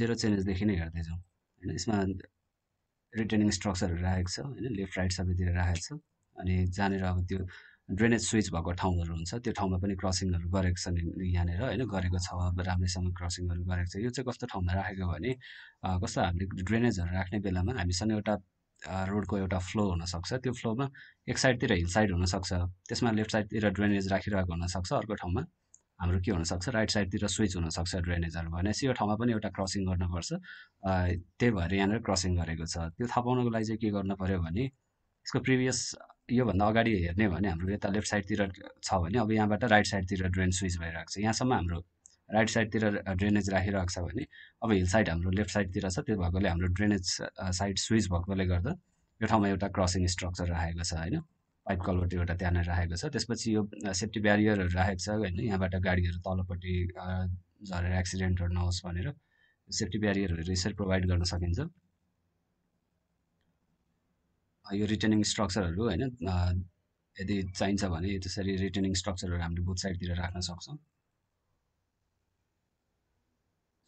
जेरो चेन्जेसदेखि नै हेर्दै जाउँ होइन यसमा रिटर्निङ स्ट्रक्चरहरू राखेको छ होइन लेफ्ट राइट सबैतिर राखेको छ अनि जहाँनिर अब त्यो ड्रेनेज स्विच भएको ठाउँहरू हुन्छ त्यो ठाउँमा पनि क्रसिङहरू गरेको छ यहाँनिर होइन गरेको छ अब राम्रैसँग क्रसिङहरू गरेको छ यो चाहिँ कस्तो ठाउँमा राखेको भने कस्तो हामीले ड्रेनेजहरू राख्ने बेलामा हामीसँग एउटा रोडको एउटा फ्लो हुनसक्छ त्यो फ्लोमा एक साइडतिर हिल साइड हुनसक्छ त्यसमा लेफ्ट साइडतिर ड्रेनेज राखिरहेको हुनसक्छ अर्को ठाउँमा हाम्रो के हुनसक्छ राइट साइडतिर स्विच हुनसक्छ ड्रेनेजहरू भनेपछि यो ठाउँमा पनि एउटा क्रसिङ गर्नुपर्छ त्यही भएर यहाँनिर क्रसिङ गरेको छ त्यो थाहा पाउनको लागि चाहिँ के गर्नु पऱ्यो भने यसको प्रिभियस योभन्दा अगाडि हेर्ने भने हाम्रो यता लेफ्ट साइडतिर छ भने अब यहाँबाट राइट साइडतिर ड्रेन स्विच भइरहेको छ यहाँसम्म हाम्रो राइट साइडतिर ड्रेनेज राखिरहेको छ भने अब हिल साइड हाम्रो लेफ्ट साइडतिर छ त्यो भएकोले हाम्रो ड्रेनेज साइड स्विच भएकोले गर्दा यो ठाउँमा एउटा क्रसिङ स्ट्रक्चर राखेको छ होइन पाइप कलबाट एउटा त्यहाँनिर राखेको छ त्यसपछि यो सेफ्टी ब्यारियरहरू राखेको छ होइन यहाँबाट गाडीहरू तलपट्टि झरेर एक्सिडेन्टहरू नहोस् भनेर सेफ्टी ब्यारियरहरू यसरी प्रोभाइड गर्न सकिन्छ यो रिटर्निङ स्ट्रक्चरहरू होइन यदि चाहिन्छ भने त्यसरी रिटर्निङ स्ट्रक्चरहरू हामीले बुथ साइडतिर राख्न सक्छौँ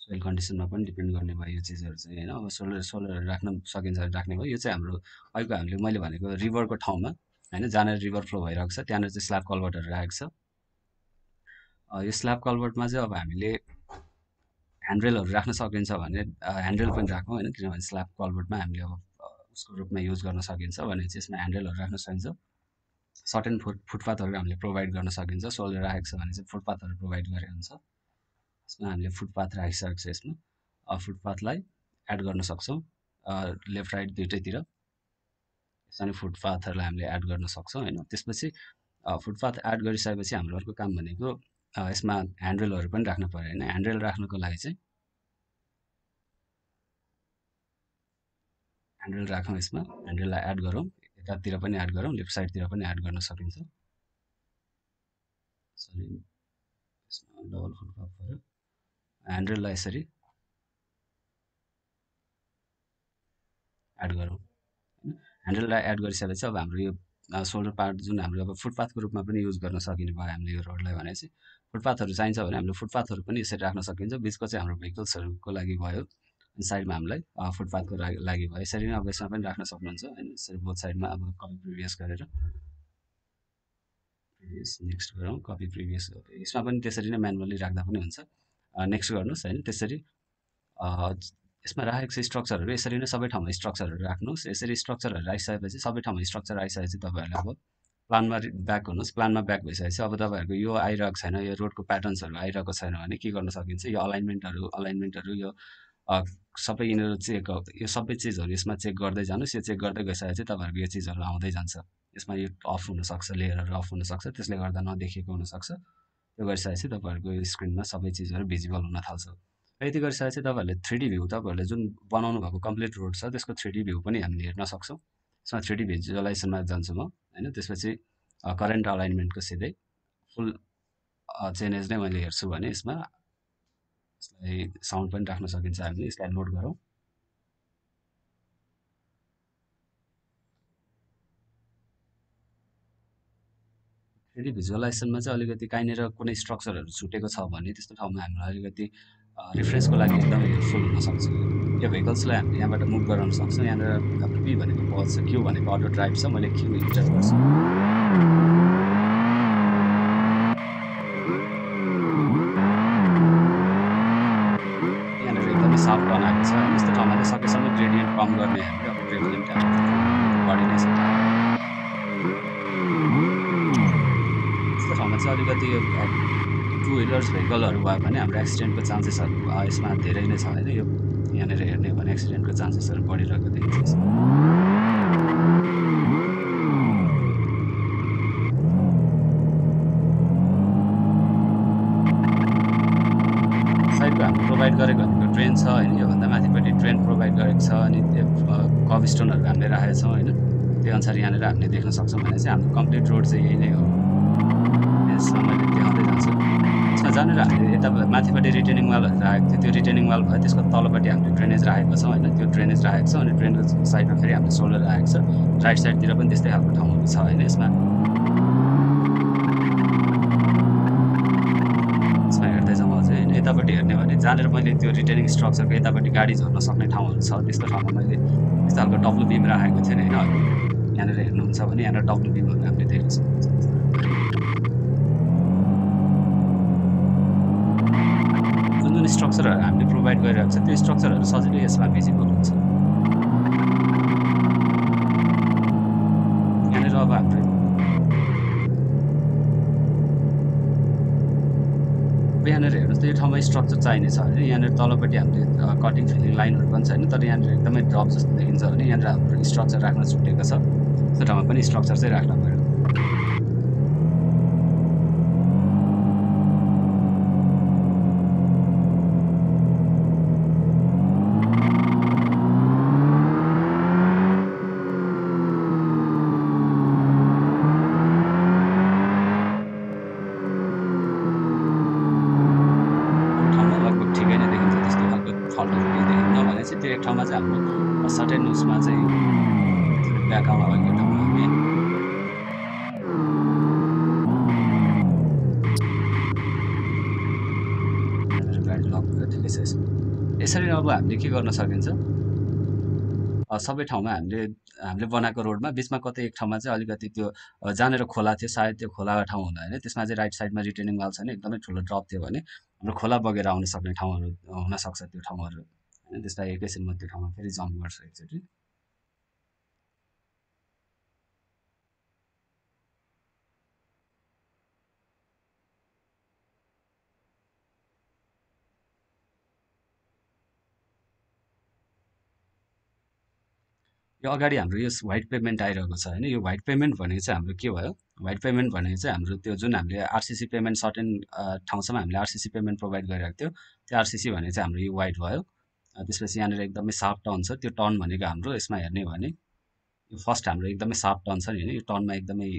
सोइल कन्डिसनमा पनि डिपेन्ड गर्ने भयो यो चिजहरू चाहिँ होइन अब सोलर सोलरहरू राख्न सकिन्छ राख्ने भयो यो चाहिँ हाम्रो अहिलेको हामीले मैले भनेको रिभरको ठाउँमा होइन जहाँनिर रिभर फ्लो भइरहेको छ त्यहाँनिर चाहिँ स्ल्याब कलभर्टहरू राखेको छ यो स्ल्याब कलभर्टमा चाहिँ अब हामीले ह्यान्ड्रेलहरू राख्न सकिन्छ भने ह्यान्ड्रेल पनि राखौँ होइन किनभने स्ल्याब कलभर्टमा हामीले अब उसको रूपमा युज गर्न सकिन्छ भने चाहिँ यसमा ह्यान्ड्रेलहरू राख्न सकिन्छ सर्टेन फुट फुटपाथहरू हामीले प्रोभाइड गर्न सकिन्छ सोल्डर राखेको छ भने चाहिँ फुटपाथहरू प्रोभाइड गरेको हुन्छ यसमा हामीले फुटपाथ राखिसकेको छ यसमा फुटपाथलाई एड गर्न सक्छौँ लेफ्ट राइट दुइटैतिर अनि फुटपाथहरूलाई हामीले एड गर्न सक्छौँ होइन त्यसपछि फुटपाथ एड गरिसकेपछि हाम्रो अर्को काम भनेको यसमा ह्यान्डरेलहरू पनि राख्नु पऱ्यो होइन ह्यान्डरेल राख्नुको लागि चाहिँ ह्यान्डरेल राखौँ यसमा ह्यान्डरेललाई एड गरौँ यतातिर पनि एड गरौँ लेफ्ट साइडतिर पनि एड गर्न सकिन्छ सरी डबल फुटपाथ पऱ्यो ह्यान्डरेललाई यसरी एड गरौँ ह्यान्डललाई एड गरिसकेपछि अब हाम्रो यो सोल्डर पार्ट जुन हाम्रो अब फुटपाथको रूपमा पनि युज गर्न सकिने भयो हामीले यो रोडलाई भने चाहिँ फुटपाथहरू चाहिन्छ भने हामीले फुटपाथहरू पनि यसरी राख्न सकिन्छ बिचको चाहिँ हाम्रो भेहिकल्सहरूको लागि भयो साइडमा हामीलाई फुटपाथको लागि भयो यसरी नै अब यसमा पनि राख्न सक्नुहुन्छ होइन यसरी बोथ साइडमा अब कपी प्रिभियस गरेर प्रिभियस नेक्स्ट गरौँ कपी प्रिभियस यसमा पनि त्यसरी नै म्यानुअली राख्दा पनि हुन्छ नेक्स्ट गर्नुहोस् होइन त्यसरी यसमा राखेको छ स्ट्रक्चरहरू यसरी नै सबै ठाउँमा स्ट्रक्चरहरू राख्नुहोस् यसरी स्ट्रक्चरहरू आइसकेपछि सबै ठाउँमा स्ट्रक्चर आइसकेपछि तपाईँहरूले अब प्लानमा ब्याक हुनुहोस् प्लानमा ब्याक भइसकेपछि अब तपाईँहरूको यो आइरहेको छैन यो रोडको प्याटर्न्सहरू आइरहेको छैन भने के गर्न सकिन्छ यो अलाइनमेन्टहरू अलाइनमेन्टहरू यो सबै यिनीहरू चेक यो सबै चिजहरू यसमा चेक गर्दै जानुहोस् यो चेक गर्दै गइसकेपछि तपाईँहरूको यो चिजहरू आउँदै जान्छ यसमा यो अफ हुनसक्छ लेयरहरू अफ हुनसक्छ त्यसले गर्दा नदेखिएको हुनसक्छ त्यो गरिसकेपछि तपाईँहरूको स्क्रिनमा सबै चिजहरू भिजिबल हुन थाल्छ र यति गरिसकेपछि चाहिँ तपाईँहरूले थ्री डी भ्यू तपाईँहरूले जुन बनाउनु भएको कम्प्लिट रोड छ त्यसको थ्री डी भ्यू पनि हामीले हेर्न सक्छौँ यसमा थ्री डी भिजुअलाइजेसनमा जान्छु म होइन त्यसपछि करेन्ट अलाइनमेन्टको सिधै फुल चेन्जेस नै मैले हेर्छु भने यसमा यसलाई साउन्ड पनि राख्न सकिन्छ हामीले यसलाई नोट गरौँ थ्री भिजुअलाइजेसनमा चाहिँ अलिकति कहीँनिर कुनै स्ट्रक्चरहरू छुटेको छ भने त्यस्तो ठाउँमा हामीलाई अलिकति रिफ्रेसको लागि एकदमै हेल्पफुल हुनसक्छ यो भेहिकल्सलाई हामीले यहाँबाट मुभ गराउन सक्छौँ यहाँनिर हाम्रो पी भनेको पज छ क्यू भनेको अटो ड्राइभ छ मैले क्यू इन्टर गर्छु हाम्रो एक्सिडेन्टको चान्सेसहरू यसमा धेरै नै छ होइन यो यहाँनिर हेर्ने भने एक्सिडेन्टको चान्सेसहरू बढिरहेको देखिन्छ साइडको हामीले प्रोभाइड गरेको भनेको ट्रेन छ होइन योभन्दा माथिपट्टि ट्रेन प्रोभाइड गरेको छ अनि त्यो स्टोनहरू हामीले राखेको छौँ होइन त्यही अनुसार यहाँनिर हामीले देख्न सक्छौँ भने चाहिँ हाम्रो कम्प्लिट रोड चाहिँ यही नै हो सबैले देखाउँदै जान्छु जहाँनिर हामीले यता माथिपट्टि रिटर्निङ वालहरू राखेको थियो त्यो रिटर्निङ वाल भयो त्यसको तलपट्टि हामीले ड्रेनेज राखेको छौँ होइन त्यो ड्रेनेज राखेको छ अनि ड्रेनेज साइडमा फेरि हामीले सोल्डर राखेको छ राइट साइडतिर पनि त्यस्तै खालको ठाउँहरू छ होइन यसमा यसमा हेर्दै जाउँ अझै होइन यतापट्टि हेर्ने भने जानेर मैले त्यो रिटर्निङ स्ट्रक्चरको यतापट्टि गाडी झर्न सक्ने ठाउँहरू छ त्यस्तो ठाउँमा मैले त्यस्तो खालको डब्लु बिम राखेको थिएँ होइन यहाँनिर हेर्नुहुन्छ भने यहाँनिर डब्लु बिमहरू हामीले देख्न सक्नुहुन्छ स्ट्रक्चरहरू हामीले प्रोभाइड गरिरहेको छ त्यो स्ट्रक्चरहरू सजिलै यसमा भिजिबल हुन्छ यहाँनिर अब हाम्रो यहाँनिर हेर्नुहोस् त यो ठाउँमा स्ट्रक्चर चाहिने छ होइन यहाँनिर तलपट्टि हामीले कटिङ फिलिङ लाइनहरू पनि छैन तर यहाँनिर एकदमै ड्रप जस्तो देखिन्छ भने यहाँनिर हाम्रो स्ट्रक्चर राख्न छुटेको छ त्यो ठाउँमा पनि स्ट्रक्चर चाहिँ राख्न पऱ्यो गर्न सकिन्छ सबै ठाउँमा हामीले हामीले बनाएको रोडमा बिचमा कतै एक ठाउँमा चाहिँ अलिकति त्यो जानेर खोला थियो सायद त्यो खोलाको ठाउँ हुँदा होइन त्यसमा चाहिँ राइट साइडमा रिटर्निङ वाल भने एकदमै ठुलो ड्रप थियो भने हाम्रो खोला बगेर आउन सक्ने ठाउँहरू हुनसक्छ त्यो ठाउँहरू होइन त्यसलाई म त्यो ठाउँमा फेरि जम्प गर्छ एकचोटि यो अगाडि हाम्रो यस वाइट पेमेन्ट आइरहेको छ होइन यो वाइट पेमेन्ट भनेको चाहिँ हाम्रो के भयो वाइट पेमेन्ट भनेको चाहिँ हाम्रो त्यो जुन हामीले आरसिसी पेमेन्ट सर्टेन ठाउँसम्म हामीले आरसिसी पेमेन्ट प्रोभाइड गरिरहेको थियो त्यो आरसिसी भनेको चाहिँ हाम्रो यो वाइट भयो त्यसपछि यहाँनिर एकदमै सार्प टर्न छ त्यो टर्न भनेको हाम्रो यसमा हेर्ने हो भने यो फर्स्ट हाम्रो एकदमै सार्प टर्न छ नि होइन यो टर्नमा एकदमै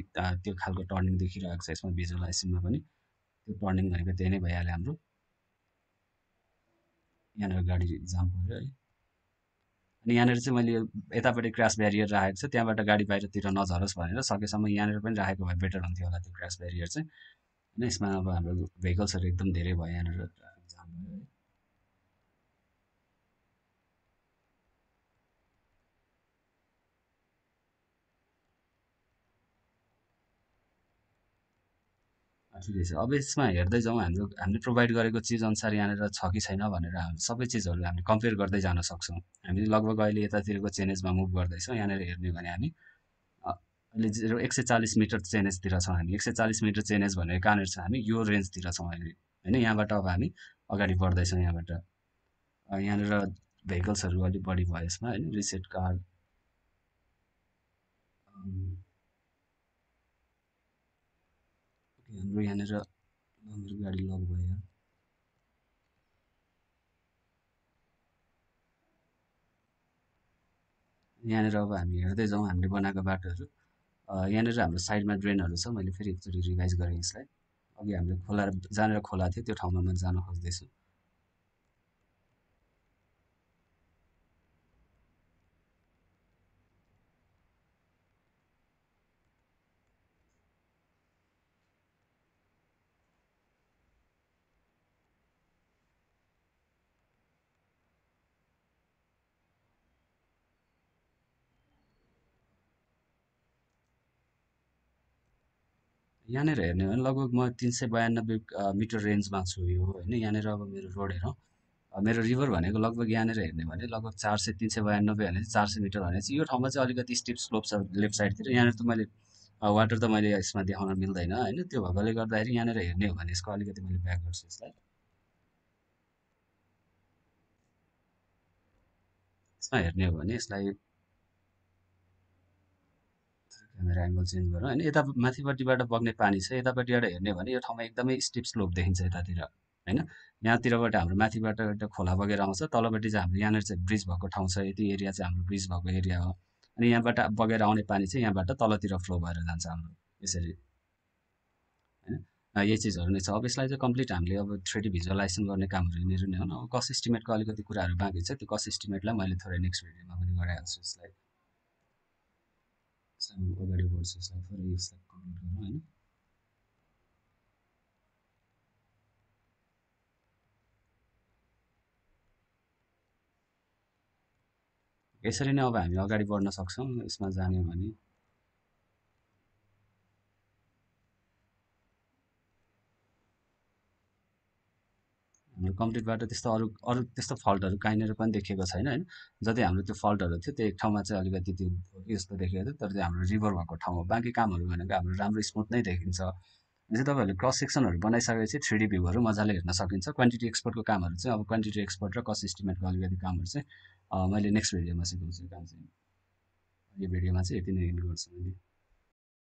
त्यो खालको टर्निङ देखिरहेको छ यसमा भिजुलाइसिङमा पनि त्यो टर्निङ भनेको त्यही नै भइहाल्यो हाम्रो यहाँनिर गाडी जाम पऱ्यो है अनि यहाँनिर चाहिँ मैले यतापट्टि क्रास ब्यारियर राखेको छ त्यहाँबाट गाडी बाहिरतिर नझरोस् भनेर सकेसम्म यहाँनिर पनि राखेको भए बेटर हुन्थ्यो होला त्यो क्रास ब्यारियर चाहिँ होइन यसमा अब हाम्रो भेहिकल्सहरू एकदम धेरै भयो यहाँनिर ठिकै छ अब यसमा हेर्दै जाउँ हाम्रो हामीले प्रोभाइड गरेको अनुसार यहाँनिर छ कि छैन भनेर हामी सबै चिजहरू हामीले कम्पेयर गर्दै जान सक्छौँ हामी लगभग अहिले यतातिरको चेनेजमा मुभ गर्दैछौँ यहाँनिर हेर्ने भने हामी अहिले एक सय चालिस मिटर चेनेजतिर छौँ हामी एक सय चालिस मिटर चेनेज भनेको कहाँनिर छ हामी यो रेन्जतिर छौँ अहिले होइन यहाँबाट अब हामी अगाडि बढ्दैछौँ यहाँबाट यहाँनिर भेहिकल्सहरू अलिक बढी भयो यसमा होइन रिसेट कार्ड हाम्रो यहाँनिर मेरो गाडी लक भयो यहाँनिर अब हामी हेर्दै जाउँ हामीले बनाएको बाटोहरू यहाँनिर हाम्रो साइडमा ड्रेनहरू छ मैले फेरि एकचोटि रिभाइज गरेँ यसलाई अघि हामीले खोला जहाँनिर खोला थियो त्यो ठाउँमा म जान खोज्दैछु यहाँनिर हेर्ने हो भने लगभग म तिन सय बयानब्बे मिटर रेन्जमा छु यो होइन यहाँनिर अब मेरो रोड हेरौँ मेरो रिभर भनेको लगभग यहाँनिर हेर्ने भने लगभग चार सय तिन सय बयानब्बे भने चाहिँ चार सय मिटर भने चाहिँ यो ठाउँमा चाहिँ अलिकति स्टिप स्लोप छ लेफ्ट साइडतिर यहाँनिर त मैले वाटर त मैले यसमा देखाउन मिल्दैन होइन त्यो भएकोले गर्दाखेरि यहाँनिर हेर्ने हो भने यसको अलिकति मैले ब्याक गर्छु यसलाई यसमा हेर्ने हो भने यसलाई क्यामेरा एङ्गल चेन्ज गरौँ होइन यता माथिपट्टिबाट बग्ने पानी छ यतापट्टिबाट हेर्ने भने यो ठाउँमा एकदमै स्टिप स्लोप देखिन्छ यतातिर होइन यहाँतिरबाट हाम्रो माथिबाट एउटा खोला बगेर आउँछ तलपट्टि चाहिँ हाम्रो यहाँनिर चाहिँ ब्रिज भएको ठाउँ छ यति एरिया चाहिँ हाम्रो ब्रिज भएको एरिया हो अनि यहाँबाट बगेर आउने पानी चाहिँ यहाँबाट तलतिर फ्लो भएर जान्छ हाम्रो यसरी होइन यही चिजहरू नै छ अब यसलाई चाहिँ कम्प्लिट हामीले अब थ्रेडी भिजुअलाइजेसन गर्ने कामहरू यिनीहरू नै हो अब कस्ट इस्टिमेटको अलिकति कुराहरू बाँकी छ त्यो कस्ट इस्टिमेटलाई मैले थोरै नेक्स्ट भिडियोमा पनि गराइहाल्छु यसलाई यसलाई हामी अगाडि बढ्छ यसलाई फर यसलाई कम्प्लिट गरौँ होइन यसरी नै अब हामी अगाडि बढ्न सक्छौँ यसमा जाने भने कम्प्लिटबाट त्यस्तो अरू अरू त्यस्तो फल्टहरू कहीँनिर पनि देखेको छैन होइन जति हाम्रो त्यो फल्टहरू थियो त्यो एक ठाउँमा चाहिँ अलिकति त्यो यस्तो देखेको थियो तर त्यो हाम्रो रिभर भएको ठाउँ हो बाँकी कामहरू भनेको हाम्रो राम्रो स्मुथ नै देखिन्छ चाहिँ तपाईँहरूले क्रस सेक्सनहरू बनाइसकेपछि थ्री डी भ्यूहरू मजाले हेर्न सकिन्छ क्वान्टिटी एक्सपोर्टको कामहरू चाहिँ अब क्वान्टिटी एक्सपोर्ट र कस्ट इस्टिमेटको अलिकति कामहरू चाहिँ मैले नेक्स्ट भिडियोमा सिकाउँछु काम चाहिँ यो भिडियोमा चाहिँ यति नै एन्ड गर्छु मैले